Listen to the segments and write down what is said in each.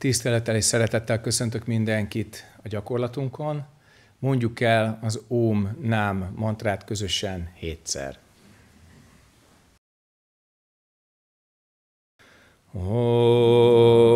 Tisztelettel és szeretettel köszöntök mindenkit a gyakorlatunkon. Mondjuk el az Óm Nám mantrát közösen hétszer. Oh.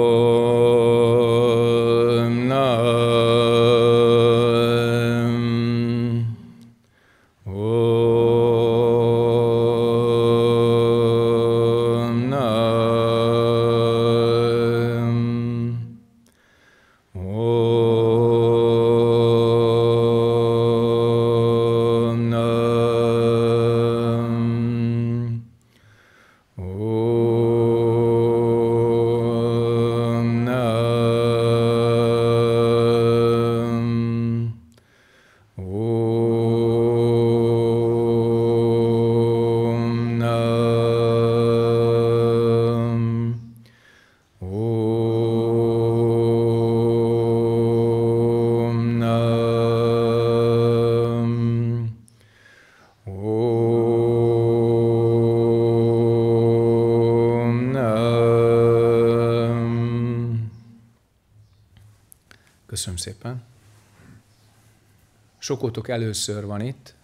Sokotok először van itt,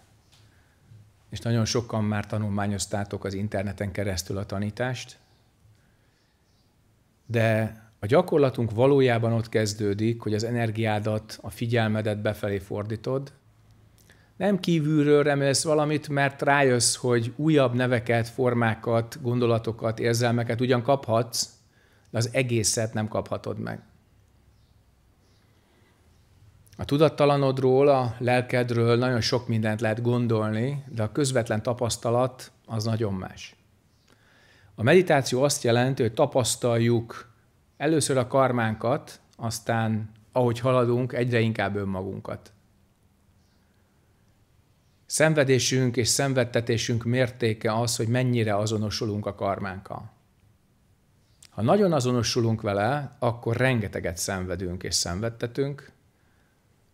és nagyon sokan már tanulmányoztátok az interneten keresztül a tanítást, de a gyakorlatunk valójában ott kezdődik, hogy az energiádat, a figyelmedet befelé fordítod. Nem kívülről remélsz valamit, mert rájössz, hogy újabb neveket, formákat, gondolatokat, érzelmeket ugyan kaphatsz, de az egészet nem kaphatod meg tudattalanodról, a lelkedről nagyon sok mindent lehet gondolni, de a közvetlen tapasztalat az nagyon más. A meditáció azt jelenti, hogy tapasztaljuk először a karmánkat, aztán ahogy haladunk, egyre inkább önmagunkat. Szenvedésünk és szenvedtetésünk mértéke az, hogy mennyire azonosulunk a karmánkkal. Ha nagyon azonosulunk vele, akkor rengeteget szenvedünk és szenvedtetünk,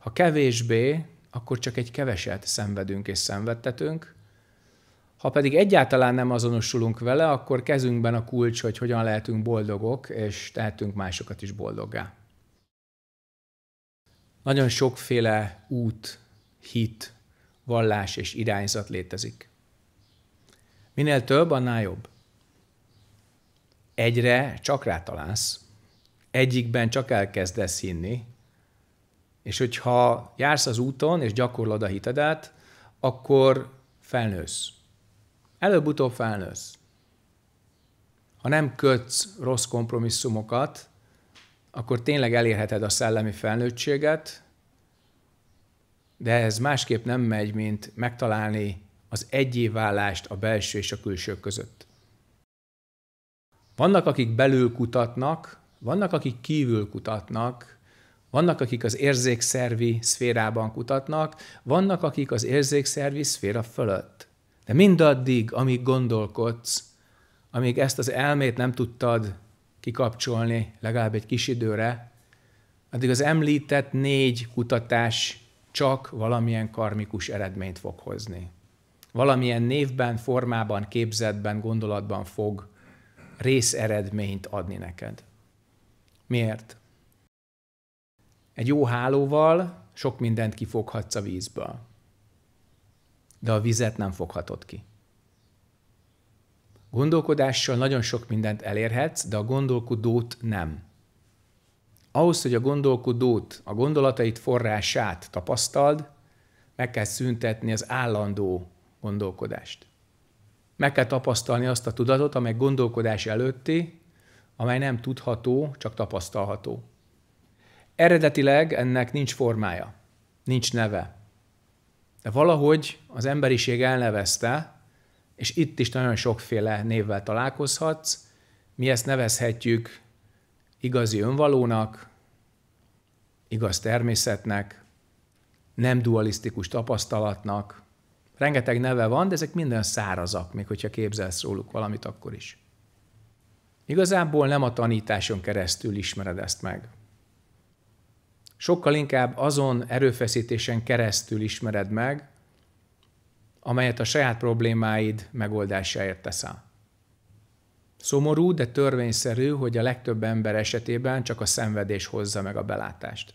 ha kevésbé, akkor csak egy keveset szenvedünk és szenvedtetünk. Ha pedig egyáltalán nem azonosulunk vele, akkor kezünkben a kulcs, hogy hogyan lehetünk boldogok, és tehetünk másokat is boldoggá. Nagyon sokféle út, hit, vallás és irányzat létezik. Minél több, annál jobb. Egyre csak rátalálsz. Egyikben csak elkezdesz hinni, és hogyha jársz az úton, és gyakorlod a hitedet, akkor felnősz. Előbb-utóbb felnősz. Ha nem kötsz rossz kompromisszumokat, akkor tényleg elérheted a szellemi felnőttséget, de ez másképp nem megy, mint megtalálni az egyévállást a belső és a külső között. Vannak, akik belül kutatnak, vannak, akik kívül kutatnak, vannak, akik az érzékszervi szférában kutatnak, vannak, akik az érzékszervi szféra fölött. De mindaddig, amíg gondolkodsz, amíg ezt az elmét nem tudtad kikapcsolni legalább egy kis időre, addig az említett négy kutatás csak valamilyen karmikus eredményt fog hozni. Valamilyen névben, formában, képzetben, gondolatban fog részeredményt adni neked. Miért? Egy jó hálóval sok mindent kifoghatsz a vízből. De a vizet nem foghatod ki. Gondolkodással nagyon sok mindent elérhetsz, de a gondolkodót nem. Ahhoz, hogy a gondolkodót, a gondolatait forrását tapasztald, meg kell szüntetni az állandó gondolkodást. Meg kell tapasztalni azt a tudatot, amely gondolkodás előtti, amely nem tudható, csak tapasztalható. Eredetileg ennek nincs formája, nincs neve. De valahogy az emberiség elnevezte, és itt is nagyon sokféle névvel találkozhatsz. Mi ezt nevezhetjük igazi önvalónak, igaz természetnek, nem dualisztikus tapasztalatnak. Rengeteg neve van, de ezek minden szárazak, még hogyha képzelsz róluk valamit akkor is. Igazából nem a tanításon keresztül ismered ezt meg, sokkal inkább azon erőfeszítésen keresztül ismered meg, amelyet a saját problémáid megoldásáért teszel. Szomorú, de törvényszerű, hogy a legtöbb ember esetében csak a szenvedés hozza meg a belátást.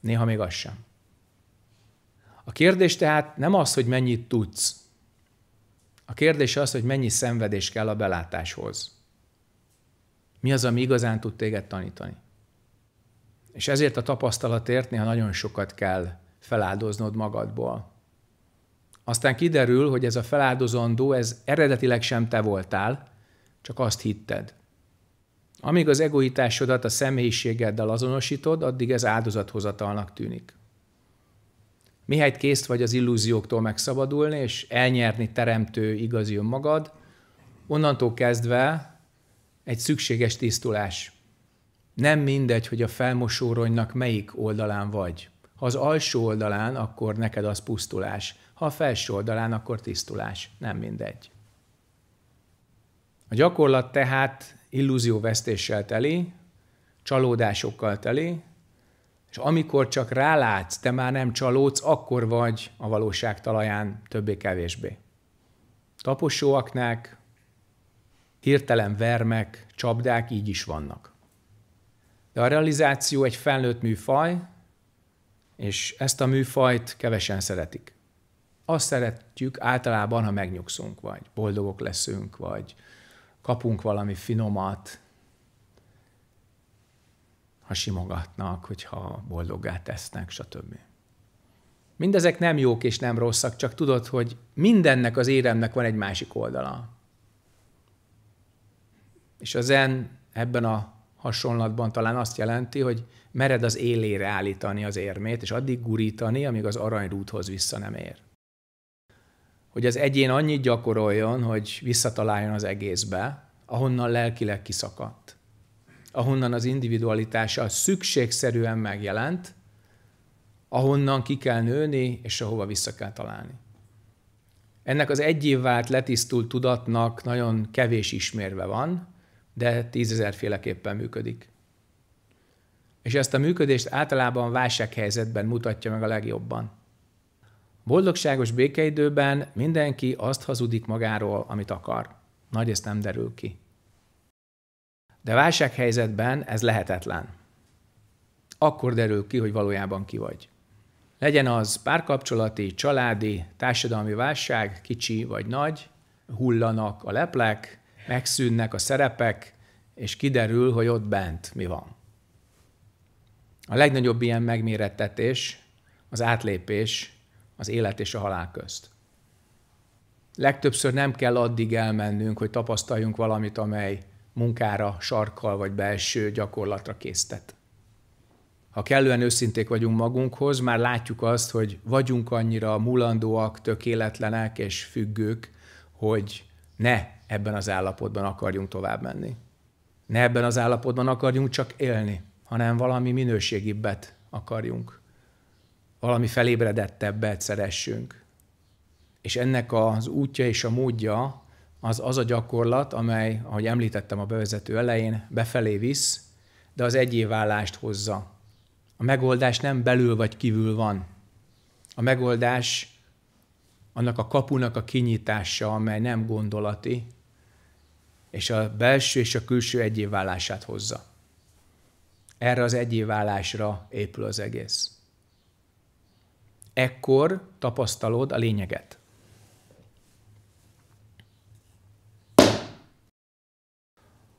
Néha még az sem. A kérdés tehát nem az, hogy mennyit tudsz. A kérdés az, hogy mennyi szenvedés kell a belátáshoz. Mi az, ami igazán tud téged tanítani? És ezért a tapasztalatért néha nagyon sokat kell feláldoznod magadból. Aztán kiderül, hogy ez a feláldozandó, ez eredetileg sem te voltál, csak azt hitted. Amíg az egoitásodat a személyiségeddel azonosítod, addig ez áldozathozatalnak tűnik. Mihelyt kész vagy az illúzióktól megszabadulni, és elnyerni teremtő igazi önmagad, onnantól kezdve egy szükséges tisztulás nem mindegy, hogy a felmosóronynak melyik oldalán vagy. Ha az alsó oldalán, akkor neked az pusztulás. Ha a felső oldalán, akkor tisztulás. Nem mindegy. A gyakorlat tehát illúzióvesztéssel teli, csalódásokkal teli, és amikor csak rálátsz, te már nem csalódsz, akkor vagy a valóság talaján többé-kevésbé. Taposóaknák, hirtelen vermek, csapdák így is vannak. De a realizáció egy felnőtt műfaj, és ezt a műfajt kevesen szeretik. Azt szeretjük általában, ha megnyugszunk, vagy boldogok leszünk, vagy kapunk valami finomat, ha simogatnak, hogyha boldoggá tesznek, stb. Mindezek nem jók és nem rosszak, csak tudod, hogy mindennek az éremnek van egy másik oldala. És a zen ebben a hasonlatban talán azt jelenti, hogy mered az élére állítani az érmét, és addig gurítani, amíg az aranyrúdhoz vissza nem ér. Hogy az egyén annyit gyakoroljon, hogy visszataláljon az egészbe, ahonnan lelkileg kiszakadt. Ahonnan az individualitása szükségszerűen megjelent, ahonnan ki kell nőni, és ahova vissza kell találni. Ennek az egy év vált letisztult tudatnak nagyon kevés ismérve van, de tízezer féleképpen működik. És ezt a működést általában válsághelyzetben mutatja meg a legjobban. Boldogságos békeidőben mindenki azt hazudik magáról, amit akar. Nagy ezt nem derül ki. De válsághelyzetben ez lehetetlen. Akkor derül ki, hogy valójában ki vagy. Legyen az párkapcsolati, családi, társadalmi válság, kicsi vagy nagy, hullanak a leplek, megszűnnek a szerepek, és kiderül, hogy ott bent mi van. A legnagyobb ilyen megmérettetés az átlépés az élet és a halál közt. Legtöbbször nem kell addig elmennünk, hogy tapasztaljunk valamit, amely munkára, sarkkal vagy belső gyakorlatra késztet. Ha kellően őszinték vagyunk magunkhoz, már látjuk azt, hogy vagyunk annyira mulandóak, tökéletlenek és függők, hogy ne ebben az állapotban akarjunk tovább menni. Ne ebben az állapotban akarjunk csak élni, hanem valami minőségibbet akarjunk. Valami felébredettebbet szeressünk. És ennek az útja és a módja az az a gyakorlat, amely, ahogy említettem a bevezető elején, befelé visz, de az egyévállást hozza. A megoldás nem belül vagy kívül van. A megoldás annak a kapunak a kinyitása, amely nem gondolati, és a belső és a külső egyévválását hozza. Erre az egyévválásra épül az egész. Ekkor tapasztalod a lényeget.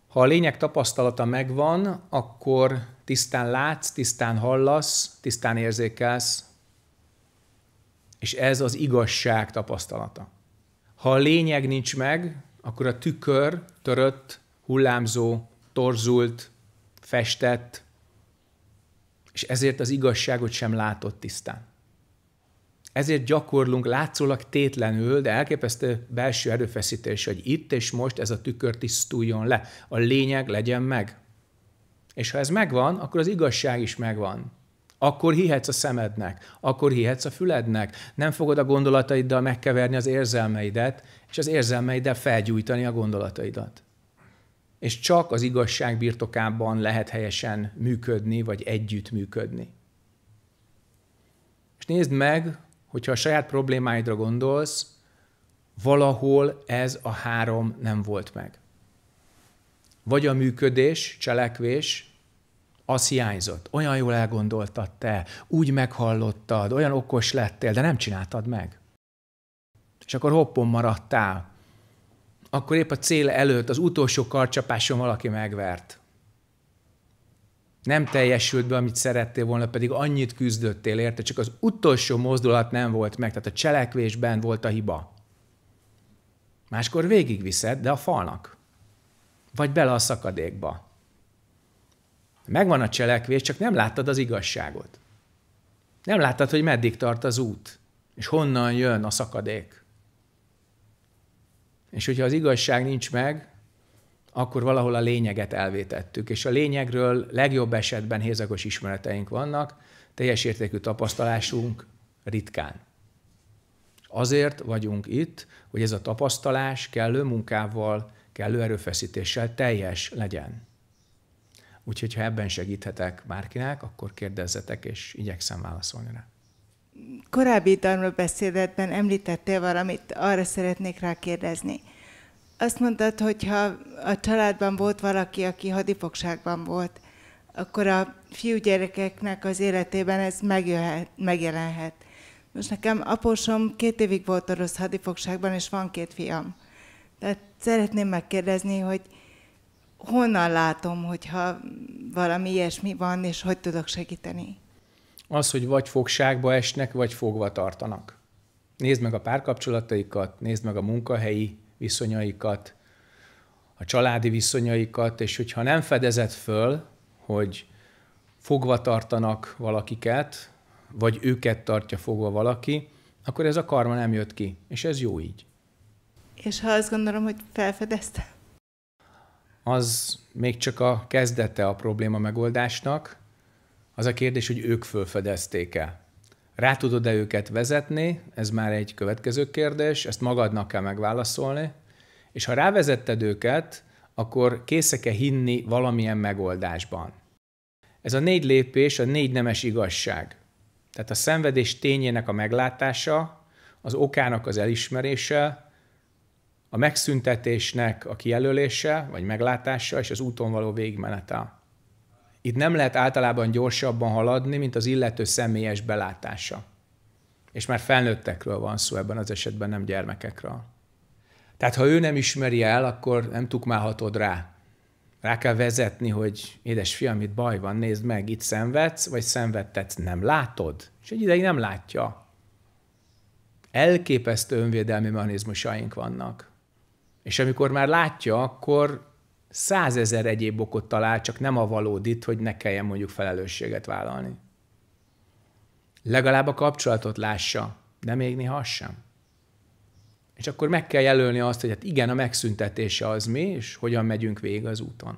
Ha a lényeg tapasztalata megvan, akkor tisztán látsz, tisztán hallasz, tisztán érzékelsz, és ez az igazság tapasztalata. Ha a lényeg nincs meg, akkor a tükör törött, hullámzó, torzult, festett, és ezért az igazságot sem látott tisztán. Ezért gyakorlunk látszólag tétlenül, de elképesztő belső erőfeszítés, hogy itt és most ez a tükör tisztuljon le. A lényeg legyen meg. És ha ez megvan, akkor az igazság is megvan akkor hihetsz a szemednek, akkor hihetsz a fülednek, nem fogod a gondolataiddal megkeverni az érzelmeidet, és az érzelmeiddel felgyújtani a gondolataidat. És csak az igazság birtokában lehet helyesen működni, vagy együtt működni. És nézd meg, hogyha a saját problémáidra gondolsz, valahol ez a három nem volt meg. Vagy a működés, cselekvés, az hiányzott. Olyan jól elgondoltad te, úgy meghallottad, olyan okos lettél, de nem csináltad meg. És akkor hoppon maradtál. Akkor épp a cél előtt, az utolsó karcsapáson valaki megvert. Nem teljesült be, amit szerettél volna, pedig annyit küzdöttél érte, csak az utolsó mozdulat nem volt meg, tehát a cselekvésben volt a hiba. Máskor végigviszed, de a falnak. Vagy bele a szakadékba Megvan a cselekvés, csak nem láttad az igazságot. Nem láttad, hogy meddig tart az út, és honnan jön a szakadék. És hogyha az igazság nincs meg, akkor valahol a lényeget elvétettük, és a lényegről legjobb esetben hézagos ismereteink vannak, teljes értékű tapasztalásunk ritkán. Azért vagyunk itt, hogy ez a tapasztalás kellő munkával, kellő erőfeszítéssel teljes legyen. Úgyhogy ha ebben segíthetek bárkinek, akkor kérdezzetek, és igyekszem válaszolni rá. Korábbi beszédetben említettél valamit, arra szeretnék rákérdezni. Azt mondtad, hogy ha a családban volt valaki, aki hadifogságban volt, akkor a fiúgyerekeknek az életében ez megjöhet, megjelenhet. Most nekem apósom két évig volt orosz hadifogságban, és van két fiam. Tehát szeretném megkérdezni, hogy honnan látom, hogyha valami ilyesmi van, és hogy tudok segíteni? Az, hogy vagy fogságba esnek, vagy fogva tartanak. Nézd meg a párkapcsolataikat, nézd meg a munkahelyi viszonyaikat, a családi viszonyaikat, és hogyha nem fedezed föl, hogy fogva tartanak valakiket, vagy őket tartja fogva valaki, akkor ez a karma nem jött ki, és ez jó így. És ha azt gondolom, hogy felfedeztem az még csak a kezdete a probléma megoldásnak. Az a kérdés, hogy ők fölfedezték-e. Rá tudod-e őket vezetni? Ez már egy következő kérdés, ezt magadnak kell megválaszolni. És ha rávezetted őket, akkor készek-e hinni valamilyen megoldásban? Ez a négy lépés a négy nemes igazság. Tehát a szenvedés tényének a meglátása, az okának az elismerése, a megszüntetésnek a kijelölése, vagy meglátása, és az úton való végmenete. Itt nem lehet általában gyorsabban haladni, mint az illető személyes belátása. És már felnőttekről van szó ebben az esetben, nem gyermekekről. Tehát ha ő nem ismeri el, akkor nem tukmálhatod rá. Rá kell vezetni, hogy édes fiam, itt baj van, nézd meg, itt szenvedsz, vagy szenvedtetsz, nem látod. És egy ideig nem látja. Elképesztő önvédelmi mechanizmusaink vannak. És amikor már látja, akkor százezer egyéb okot talál, csak nem a valódit, hogy ne kelljen mondjuk felelősséget vállalni. Legalább a kapcsolatot lássa, de még néha az sem. És akkor meg kell jelölni azt, hogy hát igen, a megszüntetése az mi, és hogyan megyünk végig az úton.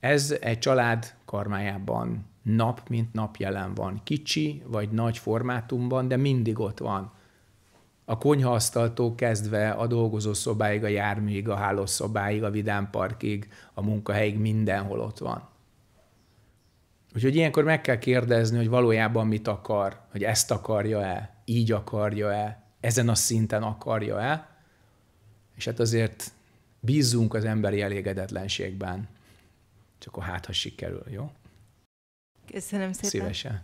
Ez egy család karmájában nap mint nap jelen van. Kicsi vagy nagy formátumban, de mindig ott van a konyhaasztaltól kezdve a dolgozószobáig, a járműig, a hálószobáig, a vidámparkig, a munkahelyig mindenhol ott van. Úgyhogy ilyenkor meg kell kérdezni, hogy valójában mit akar, hogy ezt akarja-e, így akarja-e, ezen a szinten akarja-e, és hát azért bízzunk az emberi elégedetlenségben, csak a hát, ha sikerül, jó? Köszönöm szépen. Szívesen.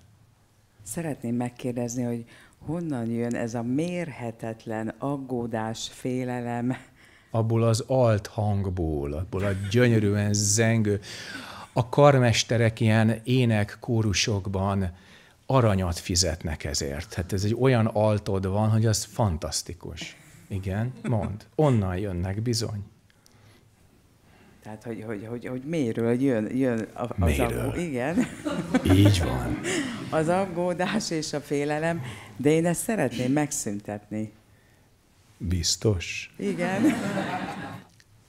Szeretném megkérdezni, hogy honnan jön ez a mérhetetlen aggódás, félelem? Abból az alt hangból, abból a gyönyörűen zengő. A karmesterek ilyen ének kórusokban aranyat fizetnek ezért. Hát ez egy olyan altod van, hogy az fantasztikus. Igen, mond. Onnan jönnek bizony. Tehát, hogy, hogy, hogy, hogy mélyről jön, jön az Aggó, igen. Így van. Az aggódás és a félelem, de én ezt szeretném megszüntetni. Biztos. Igen.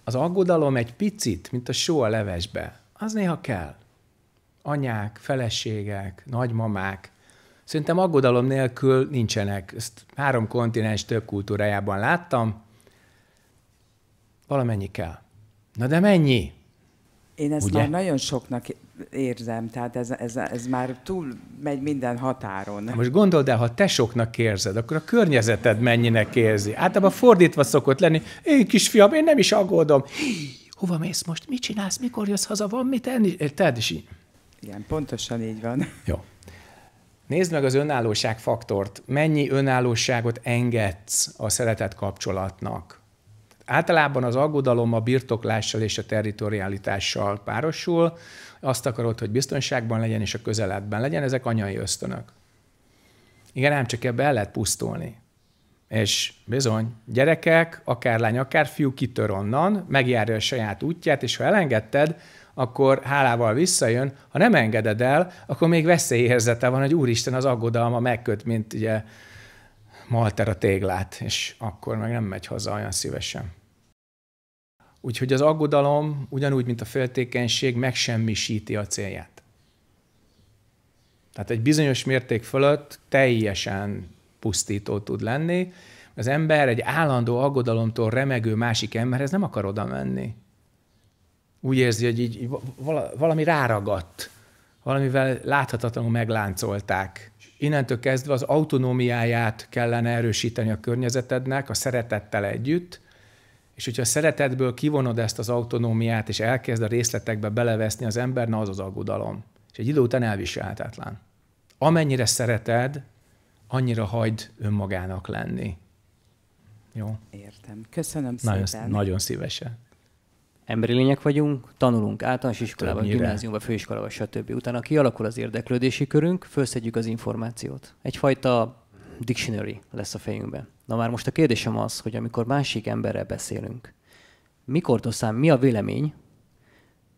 Az aggodalom egy picit, mint a só a levesbe, az néha kell. Anyák, feleségek, nagymamák, Szerintem aggodalom nélkül nincsenek. Ezt három kontinens több kultúrájában láttam. Valamennyi kell. Na de mennyi? Én ezt Ugye? már nagyon soknak érzem, tehát ez, ez, ez már túl megy minden határon. Na most gondold el, ha te soknak érzed, akkor a környezeted mennyinek érzi. Általában fordítva szokott lenni, én kisfiam, én nem is aggódom. hova mész most? Mit csinálsz? Mikor jössz haza? Van mit enni? Érted? is így. Igen, pontosan így van. Jó. Nézd meg az önállóság faktort. Mennyi önállóságot engedsz a szeretet kapcsolatnak? általában az aggodalom a birtoklással és a territoriálitással párosul. Azt akarod, hogy biztonságban legyen és a közeledben legyen, ezek anyai ösztönök. Igen, nem csak ebbe el lehet pusztulni. És bizony, gyerekek, akár lány, akár fiú kitör onnan, megjárja a saját útját, és ha elengedted, akkor hálával visszajön, ha nem engeded el, akkor még veszélyérzete van, hogy úristen, az aggodalma megköt, mint ugye malter a téglát, és akkor meg nem megy haza olyan szívesen. Úgyhogy az aggodalom, ugyanúgy, mint a féltékenység, megsemmisíti a célját. Tehát egy bizonyos mérték fölött teljesen pusztító tud lenni. Az ember egy állandó aggodalomtól remegő másik emberhez nem akar oda menni. Úgy érzi, hogy így valami ráragadt, valamivel láthatatlanul megláncolták. Innentől kezdve az autonómiáját kellene erősíteni a környezetednek, a szeretettel együtt – és hogyha a szeretetből kivonod ezt az autonómiát, és elkezd a részletekbe beleveszni az ember, na az az aggodalom. És egy idő után elviselhetetlen. Amennyire szereted, annyira hagyd önmagának lenni. Jó? Értem. Köszönöm nagyon, szépen. Nagyon szívesen. Emberi lények vagyunk, tanulunk általános iskolában, gimnáziumban, főiskolában, stb. Utána kialakul az érdeklődési körünk, felszedjük az információt. Egyfajta dictionary lesz a fejünkben. Na már most a kérdésem az, hogy amikor másik emberrel beszélünk, mikor tosszám mi a vélemény,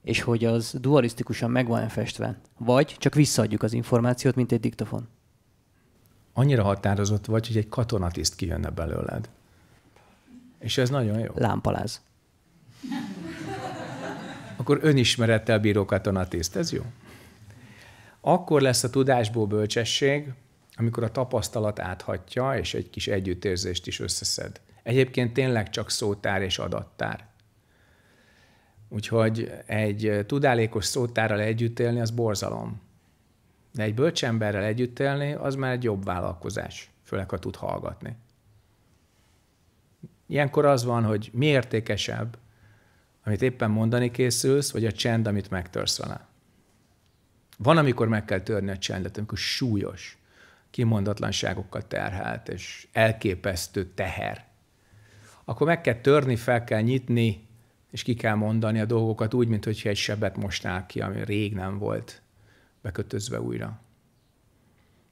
és hogy az dualisztikusan meg van festve, vagy csak visszaadjuk az információt, mint egy diktafon? Annyira határozott vagy, hogy egy katonatiszt kijönne belőled. És ez nagyon jó. Lámpaláz. Akkor önismerettel bíró katonatiszt, ez jó? Akkor lesz a tudásból bölcsesség, amikor a tapasztalat áthatja, és egy kis együttérzést is összeszed. Egyébként tényleg csak szótár és adattár. Úgyhogy egy tudálékos szótárral együtt élni, az borzalom. De egy bölcsemberrel együtt élni, az már egy jobb vállalkozás, főleg ha tud hallgatni. Ilyenkor az van, hogy mi értékesebb, amit éppen mondani készülsz, vagy a csend, amit megtörsz vele. Van, amikor meg kell törni a csendet, amikor súlyos kimondatlanságokkal terhelt, és elképesztő teher, akkor meg kell törni, fel kell nyitni, és ki kell mondani a dolgokat úgy, mintha egy sebet mostnál ki, ami rég nem volt bekötözve újra.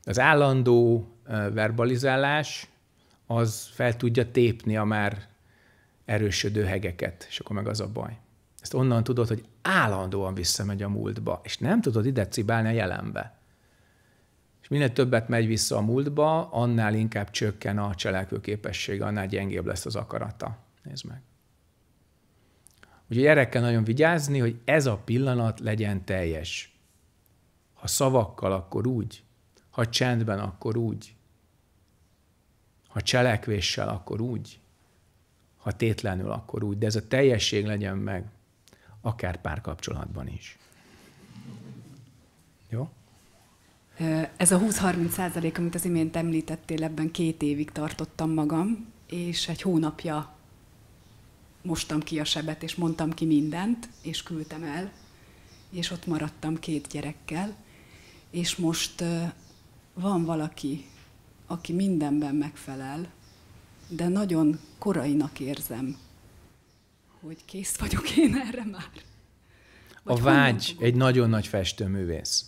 Az állandó verbalizálás az fel tudja tépni a már erősödő hegeket, és akkor meg az a baj. Ezt onnan tudod, hogy állandóan visszamegy a múltba, és nem tudod ide cibálni a jelenbe minél többet megy vissza a múltba, annál inkább csökken a cselekvőképessége, annál gyengébb lesz az akarata. Nézd meg. Úgyhogy erre kell nagyon vigyázni, hogy ez a pillanat legyen teljes. Ha szavakkal, akkor úgy. Ha csendben, akkor úgy. Ha cselekvéssel, akkor úgy. Ha tétlenül, akkor úgy. De ez a teljesség legyen meg, akár párkapcsolatban is. Jó? Ez a 20-30 százalék, amit az imént említettél, ebben két évig tartottam magam, és egy hónapja mostam ki a sebet, és mondtam ki mindent, és küldtem el, és ott maradtam két gyerekkel, és most van valaki, aki mindenben megfelel, de nagyon korainak érzem, hogy kész vagyok én erre már. Vagy a vágy egy nagyon nagy festőművész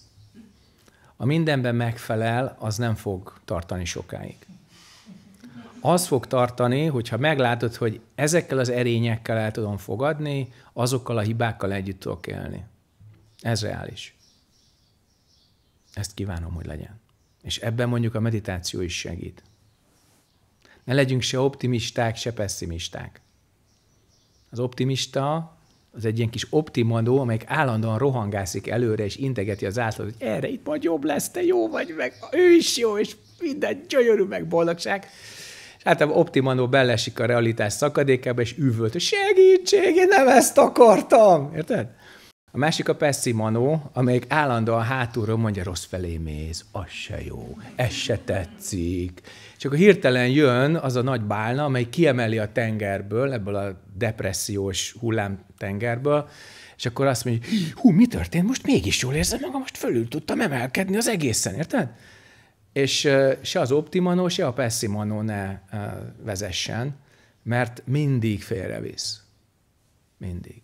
a mindenben megfelel, az nem fog tartani sokáig. Az fog tartani, hogyha meglátod, hogy ezekkel az erényekkel el tudom fogadni, azokkal a hibákkal együtt tudok élni. Ez reális. Ezt kívánom, hogy legyen. És ebben mondjuk a meditáció is segít. Ne legyünk se optimisták, se pessimisták. Az optimista az egy ilyen kis optimandó, amelyik állandóan rohangászik előre, és integeti az ászlót, hogy erre itt majd jobb lesz, te jó vagy, meg ő is jó, és minden gyönyörű, meg boldogság. És általában optimandó belesik a realitás szakadékába, és üvölt, hogy segítség, én nem ezt akartam. Érted? A másik a Pessi Manó, amelyik állandóan hátulról mondja, rossz felé mész, az se jó, ez se tetszik. És akkor hirtelen jön az a nagy bálna, amely kiemeli a tengerből, ebből a depressziós hullám tengerből, és akkor azt mondja, hú, mi történt, most mégis jól érzem magam, most fölül tudtam emelkedni az egészen, érted? És se az optimanó, se a Manó ne vezessen, mert mindig félrevisz. Mindig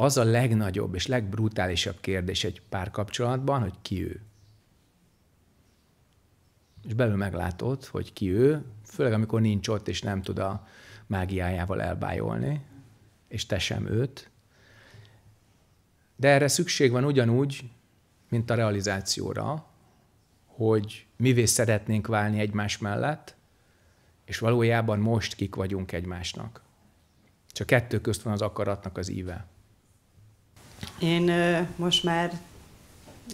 az a legnagyobb és legbrutálisabb kérdés egy párkapcsolatban, hogy ki ő. És belül meglátod, hogy ki ő, főleg amikor nincs ott, és nem tud a mágiájával elbájolni, és te sem őt. De erre szükség van ugyanúgy, mint a realizációra, hogy mivé szeretnénk válni egymás mellett, és valójában most kik vagyunk egymásnak. Csak kettő közt van az akaratnak az íve. Én most már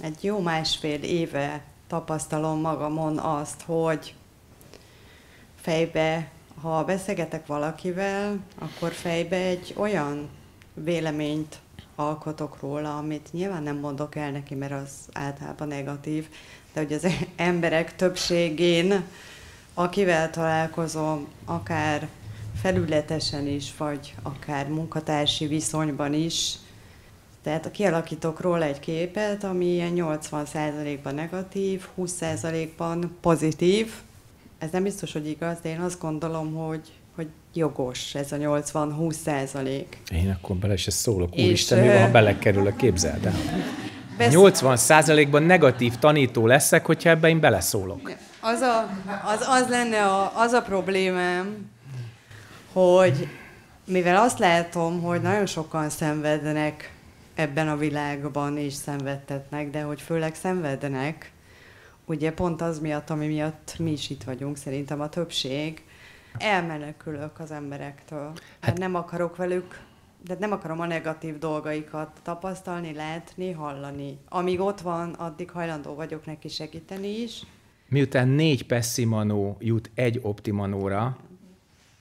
egy jó másfél éve tapasztalom magamon azt, hogy fejbe, ha beszélgetek valakivel, akkor fejbe egy olyan véleményt alkotok róla, amit nyilván nem mondok el neki, mert az általában negatív, de hogy az emberek többségén, akivel találkozom, akár felületesen is, vagy akár munkatársi viszonyban is, tehát kialakítok róla egy képet, ami ilyen 80%-ban negatív, 20%-ban pozitív. Ez nem biztos, hogy igaz, de én azt gondolom, hogy, hogy jogos ez a 80-20 százalék. Én akkor bele se szólok. Úristen, mi van, ha belekerül a képzelde? 80 százalékban negatív tanító leszek, hogyha ebbe én beleszólok. Az, a, az, az lenne a, az a problémám, hogy mivel azt látom, hogy nagyon sokan szenvednek ebben a világban is szenvedtetnek, de hogy főleg szenvednek, ugye pont az miatt, ami miatt mi is itt vagyunk, szerintem a többség, elmenekülök az emberektől. Hát nem akarok velük, de nem akarom a negatív dolgaikat tapasztalni, látni, hallani. Amíg ott van, addig hajlandó vagyok neki segíteni is. Miután négy pessimanó jut egy optimanóra,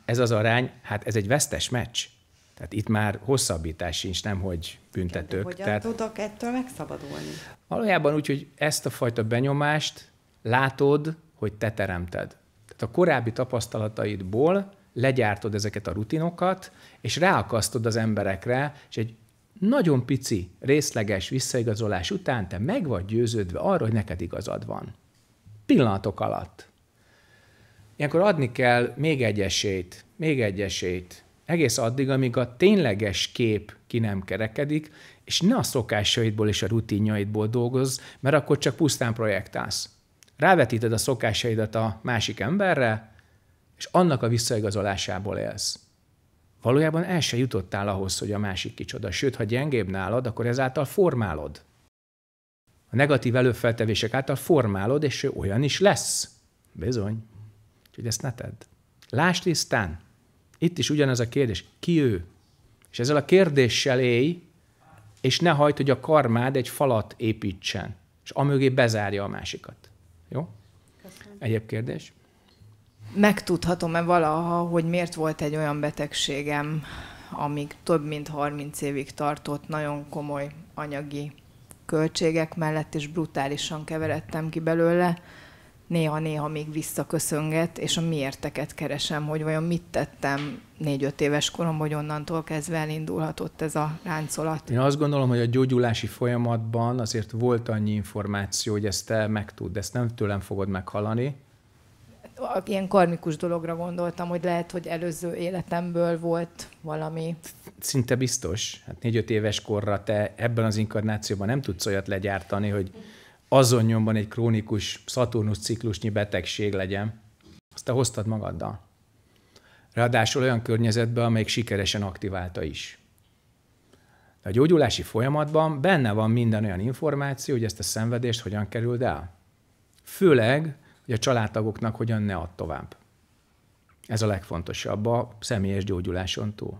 ez az arány, hát ez egy vesztes meccs. Tehát itt már hosszabbítás sincs, nem hogy büntetők. hogyan Tehát, tudok ettől megszabadulni? Valójában úgy, hogy ezt a fajta benyomást látod, hogy te teremted. Tehát a korábbi tapasztalataidból legyártod ezeket a rutinokat, és ráakasztod az emberekre, és egy nagyon pici, részleges visszaigazolás után te meg vagy győződve arra, hogy neked igazad van. Pillanatok alatt. Ilyenkor adni kell még egy esélyt, még egy esélyt, egész addig, amíg a tényleges kép ki nem kerekedik, és ne a szokásaidból és a rutinjaidból dolgozz, mert akkor csak pusztán projektálsz. Rávetíted a szokásaidat a másik emberre, és annak a visszaigazolásából élsz. Valójában el se jutottál ahhoz, hogy a másik kicsoda, sőt, ha gyengébb nálad, akkor ezáltal formálod. A negatív előfeltevések által formálod, és ő olyan is lesz. Bizony. Úgyhogy ezt ne tedd. Lásd tisztán. Itt is ugyanez a kérdés. Ki ő? És ezzel a kérdéssel élj, és ne hagyd, hogy a karmád egy falat építsen, és amögé bezárja a másikat. Jó? Köszönöm. Egyéb kérdés? Megtudhatom-e valaha, hogy miért volt egy olyan betegségem, amíg több mint 30 évig tartott, nagyon komoly anyagi költségek mellett, és brutálisan keveredtem ki belőle, néha-néha még visszaköszönget, és a miérteket keresem, hogy vajon mit tettem négy-öt éves korom, hogy onnantól kezdve elindulhatott ez a láncolat. Én azt gondolom, hogy a gyógyulási folyamatban azért volt annyi információ, hogy ezt te megtudd, ezt nem tőlem fogod meghallani. Ilyen karmikus dologra gondoltam, hogy lehet, hogy előző életemből volt valami. Szinte biztos. Hát négy-öt éves korra te ebben az inkarnációban nem tudsz olyat legyártani, hogy azon nyomban egy krónikus Saturnus ciklusnyi betegség legyen, azt te hoztad magaddal. Ráadásul olyan környezetbe, amelyik sikeresen aktiválta is. De a gyógyulási folyamatban benne van minden olyan információ, hogy ezt a szenvedést hogyan kerüld el. Főleg, hogy a családtagoknak hogyan ne add tovább. Ez a legfontosabb a személyes gyógyuláson túl.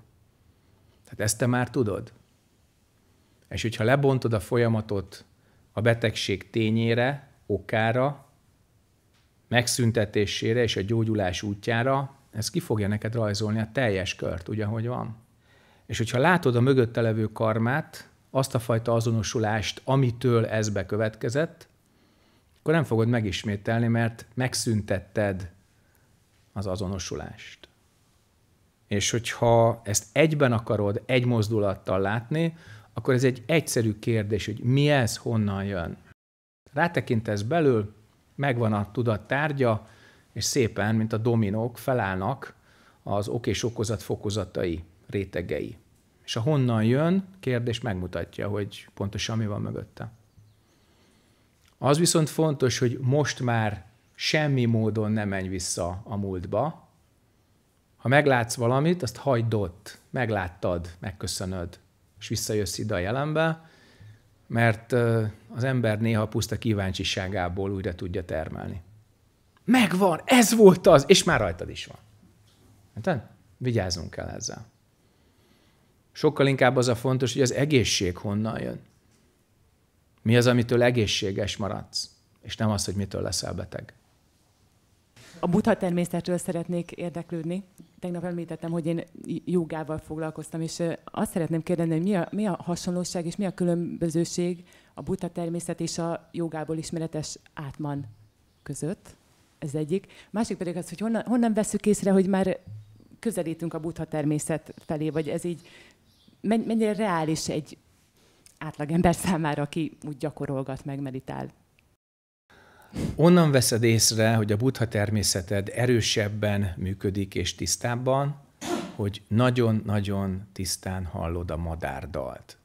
Tehát ezt te már tudod. És hogyha lebontod a folyamatot a betegség tényére, okára, megszüntetésére és a gyógyulás útjára, ez ki fogja neked rajzolni a teljes kört, ugye, hogy van. És hogyha látod a mögötte levő karmát, azt a fajta azonosulást, amitől ez bekövetkezett, akkor nem fogod megismételni, mert megszüntetted az azonosulást. És hogyha ezt egyben akarod egy mozdulattal látni, akkor ez egy egyszerű kérdés, hogy mi ez, honnan jön. Rátekintesz belül, megvan a tudat tárgya, és szépen, mint a dominók, felállnak az ok és okozat fokozatai, rétegei. És a honnan jön kérdés megmutatja, hogy pontosan mi van mögötte. Az viszont fontos, hogy most már semmi módon ne menj vissza a múltba. Ha meglátsz valamit, azt hagyd ott, megláttad, megköszönöd és visszajössz ide a jelenbe, mert az ember néha puszta kíváncsiságából újra tudja termelni. Megvan, ez volt az, és már rajtad is van. Érted? Vigyázzunk kell ezzel. Sokkal inkább az a fontos, hogy az egészség honnan jön. Mi az, amitől egészséges maradsz, és nem az, hogy mitől leszel beteg. A buddha természetről szeretnék érdeklődni. Tegnap említettem, hogy én jogával foglalkoztam, és azt szeretném kérdezni, hogy mi a, mi a hasonlóság és mi a különbözőség a buddha természet és a jogából ismeretes átman között. Ez egyik. Másik pedig az, hogy honnan, honnan veszük észre, hogy már közelítünk a buddha természet felé, vagy ez így mennyire reális egy átlagember számára, aki úgy gyakorolgat, meg meditál. Onnan veszed észre, hogy a buddha természeted erősebben működik és tisztábban, hogy nagyon-nagyon tisztán hallod a madárdalt.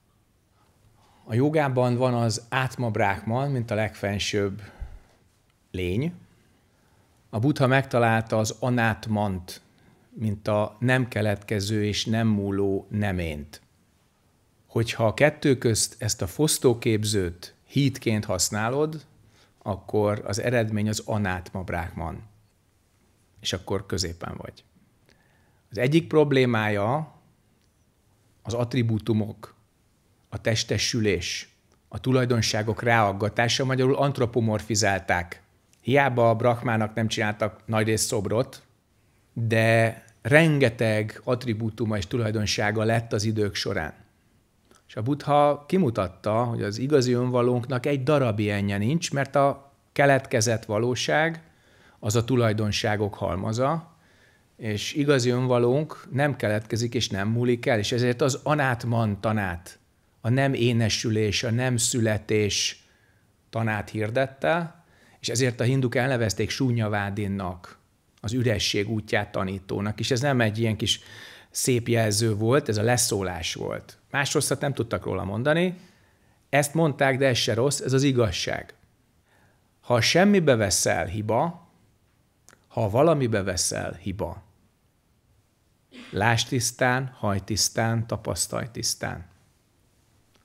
A jogában van az átma brákman, mint a legfensőbb lény. A buddha megtalálta az anátmant, mint a nem keletkező és nem múló nemént. Hogyha a kettő közt ezt a fosztóképzőt hítként használod, akkor az eredmény az anátma brákman. És akkor középen vagy. Az egyik problémája az attribútumok, a testesülés, a tulajdonságok ráaggatása, magyarul antropomorfizálták. Hiába a Brahmának nem csináltak nagyrészt szobrot, de rengeteg attribútuma és tulajdonsága lett az idők során. És a Buddha kimutatta, hogy az igazi önvalónknak egy darab ilyenje nincs, mert a keletkezett valóság az a tulajdonságok halmaza, és igazi önvalónk nem keletkezik és nem múlik el, és ezért az anátman tanát, a nem énesülés, a nem születés tanát hirdette, és ezért a hinduk elnevezték Súnyavádinnak, az üresség útját tanítónak, és ez nem egy ilyen kis szép jelző volt, ez a leszólás volt. Más rosszat nem tudtak róla mondani, ezt mondták, de ez se rossz, ez az igazság. Ha semmibe veszel hiba, ha valamibe veszel hiba. láss tisztán, haj tisztán, tapasztalj tisztán.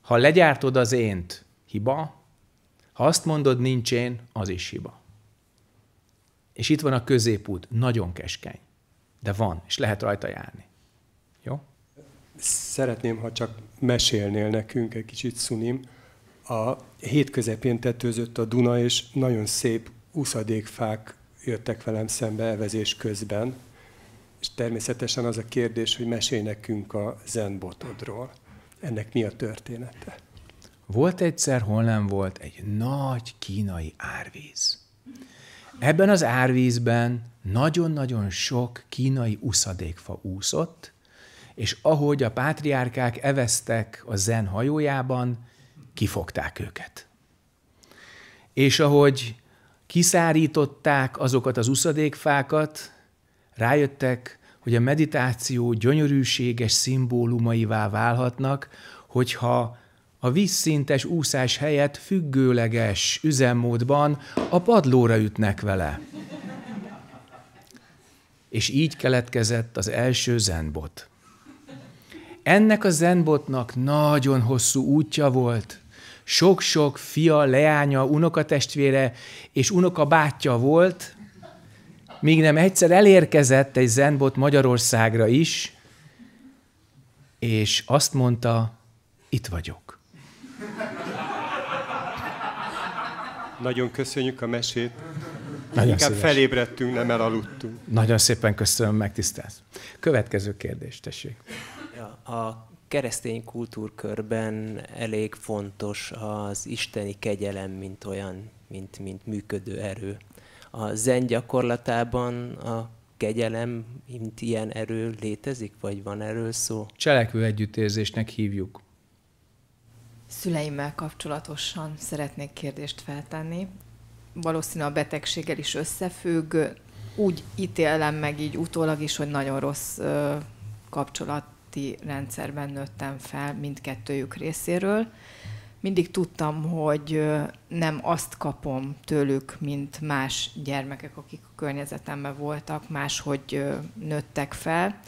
Ha legyártod az ént, hiba, ha azt mondod nincs én, az is hiba. És itt van a középút, nagyon keskeny, de van, és lehet rajta járni. Jó? Szeretném, ha csak mesélnél nekünk egy kicsit, Szunim. A közepén tetőzött a Duna, és nagyon szép úszadékfák jöttek velem szembe evezés közben. És természetesen az a kérdés, hogy mesél nekünk a zenbotodról. Ennek mi a története? Volt egyszer, hol nem volt, egy nagy kínai árvíz. Ebben az árvízben nagyon-nagyon sok kínai uszadékfa úszott, és ahogy a pátriárkák eveztek a zen hajójában, kifogták őket. És ahogy kiszárították azokat az uszadékfákat, rájöttek, hogy a meditáció gyönyörűséges szimbólumaivá válhatnak, hogyha a vízszintes úszás helyett függőleges üzemmódban a padlóra ütnek vele. És így keletkezett az első zenbot. Ennek a zenbotnak nagyon hosszú útja volt. Sok-sok fia, leánya, unokatestvére és unokabátyja volt, míg nem egyszer elérkezett egy zenbot Magyarországra is, és azt mondta, itt vagyok. Nagyon köszönjük a mesét. Nagyon Inkább szíves. felébredtünk, nem elaludtunk. Nagyon szépen köszönöm, megtisztelt. Következő kérdés, tessék a keresztény kultúrkörben elég fontos az isteni kegyelem, mint olyan, mint, mint működő erő. A zen gyakorlatában a kegyelem, mint ilyen erő létezik, vagy van erről szó? Cselekvő együttérzésnek hívjuk. Szüleimmel kapcsolatosan szeretnék kérdést feltenni. Valószínűleg a betegséggel is összefügg. Úgy ítélem meg így utólag is, hogy nagyon rossz kapcsolat nemzeti rendszerben nőttem fel mindkettőjük részéről. Mindig tudtam, hogy nem azt kapom tőlük, mint más gyermekek, akik a környezetemben voltak, máshogy nőttek fel.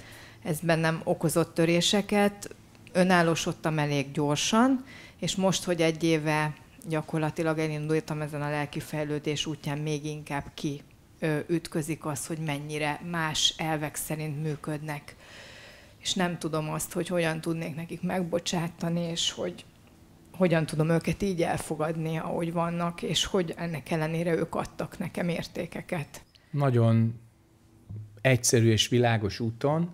Ez bennem okozott töréseket, önállósodtam elég gyorsan, és most, hogy egy éve gyakorlatilag elindultam ezen a fejlődés útján, még inkább ki ütközik az, hogy mennyire más elvek szerint működnek és nem tudom azt, hogy hogyan tudnék nekik megbocsátani, és hogy hogyan tudom őket így elfogadni, ahogy vannak, és hogy ennek ellenére ők adtak nekem értékeket. Nagyon egyszerű és világos úton.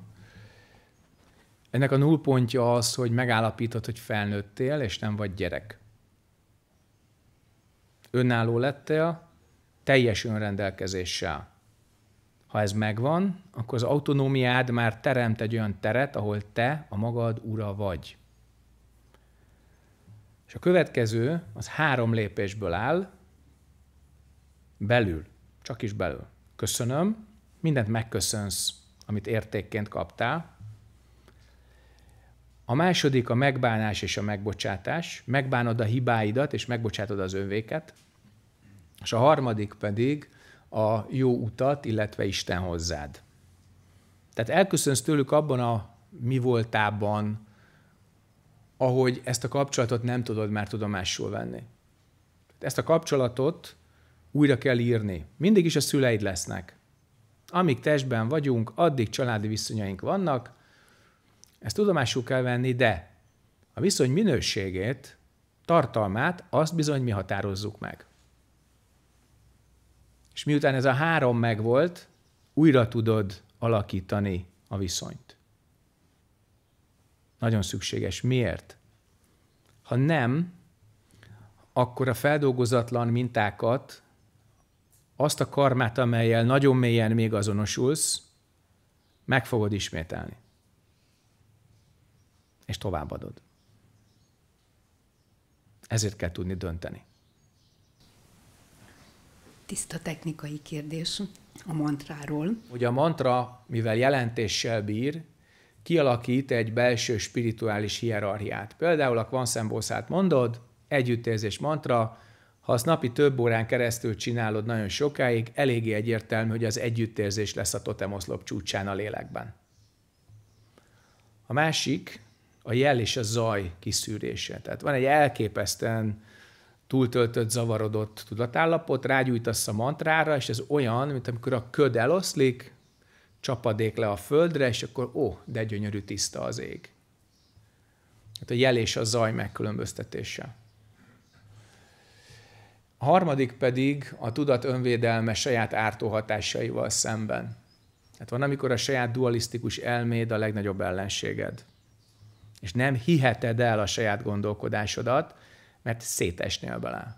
Ennek a nullpontja az, hogy megállapítod, hogy felnőttél, és nem vagy gyerek. Önálló lettél, teljes önrendelkezéssel. Ha ez megvan, akkor az autonómiád már teremt egy olyan teret, ahol te a magad ura vagy. És a következő az három lépésből áll, belül, csak is belül. Köszönöm, mindent megköszönsz, amit értékként kaptál. A második a megbánás és a megbocsátás. Megbánod a hibáidat, és megbocsátod az önvéket. És a harmadik pedig a jó utat, illetve Isten hozzád. Tehát elköszönsz tőlük abban a mi voltában, ahogy ezt a kapcsolatot nem tudod már tudomásul venni. Ezt a kapcsolatot újra kell írni. Mindig is a szüleid lesznek. Amíg testben vagyunk, addig családi viszonyaink vannak, ezt tudomásul kell venni, de a viszony minőségét, tartalmát, azt bizony mi határozzuk meg. És miután ez a három megvolt, újra tudod alakítani a viszonyt. Nagyon szükséges. Miért? Ha nem, akkor a feldolgozatlan mintákat, azt a karmát, amelyel nagyon mélyen még azonosulsz, meg fogod ismételni. És továbbadod. Ezért kell tudni dönteni tiszta technikai kérdés a mantráról. Ugye a mantra, mivel jelentéssel bír, kialakít egy belső spirituális hierarchiát. Például a kvanszembószát mondod, együttérzés mantra, ha azt napi több órán keresztül csinálod nagyon sokáig, eléggé egyértelmű, hogy az együttérzés lesz a totemoszlop csúcsán a lélekben. A másik a jel és a zaj kiszűrése. Tehát van egy elképesztően túltöltött, zavarodott tudatállapot, rágyújtasz a mantrára, és ez olyan, mint amikor a köd eloszlik, csapadék le a földre, és akkor ó, de gyönyörű tiszta az ég. Hát a jel és a zaj megkülönböztetése. A harmadik pedig a tudat önvédelme saját ártóhatásaival szemben. Hát van, amikor a saját dualisztikus elméd a legnagyobb ellenséged. És nem hiheted el a saját gondolkodásodat, mert szétesnél bele.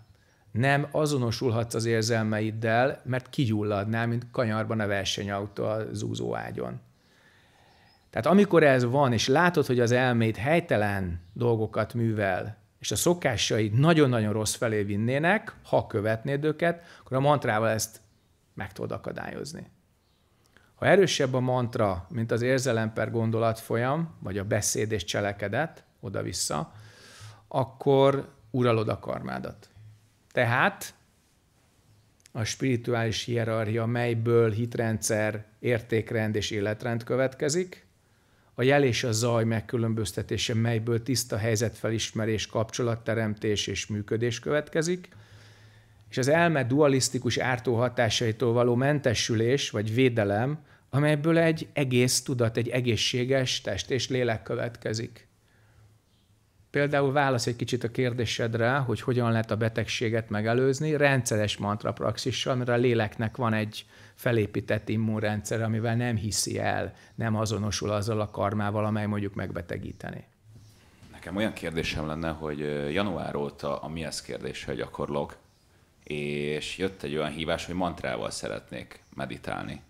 Nem azonosulhatsz az érzelmeiddel, mert kigyulladnál, mint kanyarban a versenyautó a ágyon. Tehát amikor ez van, és látod, hogy az elméd helytelen dolgokat művel, és a szokásai nagyon-nagyon rossz felé vinnének, ha követnéd őket, akkor a mantrával ezt meg tudod akadályozni. Ha erősebb a mantra, mint az érzelem per folyam vagy a beszéd és cselekedet, oda-vissza, akkor uralod a karmádat. Tehát a spirituális hierarchia, melyből hitrendszer, értékrend és életrend következik, a jel és a zaj megkülönböztetése, melyből tiszta helyzetfelismerés, kapcsolatteremtés és működés következik, és az elme dualisztikus ártó hatásaitól való mentesülés vagy védelem, amelyből egy egész tudat, egy egészséges test és lélek következik. Például válasz egy kicsit a kérdésedre, hogy hogyan lehet a betegséget megelőzni, rendszeres mantrapraxissal, mert a léleknek van egy felépített immunrendszer, amivel nem hiszi el, nem azonosul azzal a karmával, amely mondjuk megbetegíteni. Nekem olyan kérdésem lenne, hogy január óta a mi ez kérdéssel gyakorlok, és jött egy olyan hívás, hogy mantrával szeretnék meditálni.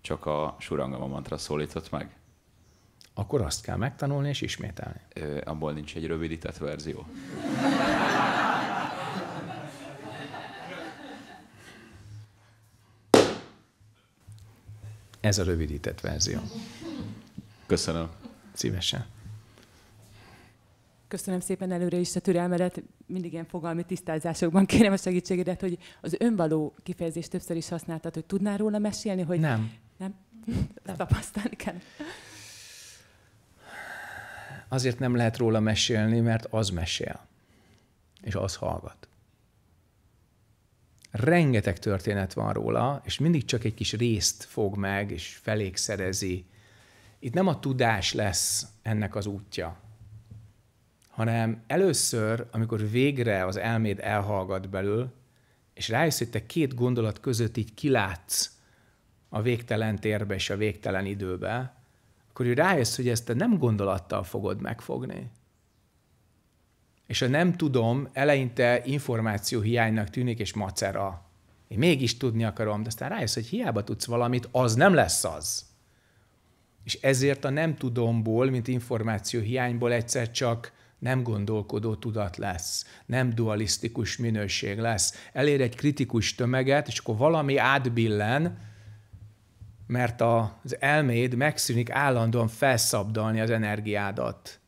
Csak a surangam a mantra szólított meg akkor azt kell megtanulni és ismételni. Ö, abból nincs egy rövidített verzió. Ez a rövidített verzió. Köszönöm. Szívesen. Köszönöm szépen előre is a türelmedet. Mindig ilyen fogalmi tisztázásokban kérem a segítségedet, hogy az önvaló kifejezést többször is használtad, hogy tudnál róla mesélni, hogy... Nem. Nem? nem. Tapasztalni kell. Azért nem lehet róla mesélni, mert az mesél, és az hallgat. Rengeteg történet van róla, és mindig csak egy kis részt fog meg, és felék szerezi. Itt nem a tudás lesz ennek az útja, hanem először, amikor végre az elméd elhallgat belül, és rájössz, hogy te két gondolat között így kilátsz a végtelen térbe és a végtelen időbe, akkor ő rájössz, hogy ezt te nem gondolattal fogod megfogni. És a nem tudom, eleinte információ hiánynak tűnik, és macera. Én mégis tudni akarom, de aztán rájössz, hogy hiába tudsz valamit, az nem lesz az. És ezért a nem tudomból, mint információ hiányból egyszer csak nem gondolkodó tudat lesz, nem dualisztikus minőség lesz. Elér egy kritikus tömeget, és akkor valami átbillen, mert az elméd megszűnik állandóan felszabdalni az energiádat.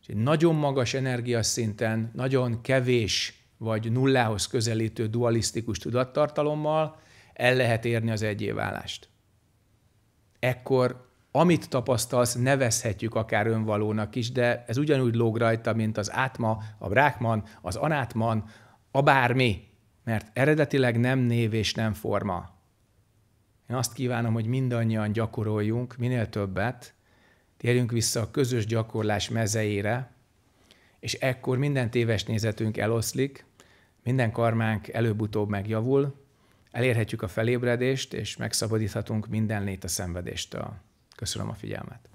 És egy nagyon magas energiaszinten, nagyon kevés vagy nullához közelítő dualisztikus tudattartalommal el lehet érni az egyéválást. Ekkor amit tapasztalsz, nevezhetjük akár önvalónak is, de ez ugyanúgy lóg rajta, mint az átma, a brákman, az anátman, a bármi, mert eredetileg nem név és nem forma. Én azt kívánom, hogy mindannyian gyakoroljunk, minél többet, térjünk vissza a közös gyakorlás mezeire, és ekkor minden téves nézetünk eloszlik, minden karmánk előbb-utóbb megjavul, elérhetjük a felébredést, és megszabadíthatunk minden lét a szenvedéstől. Köszönöm a figyelmet!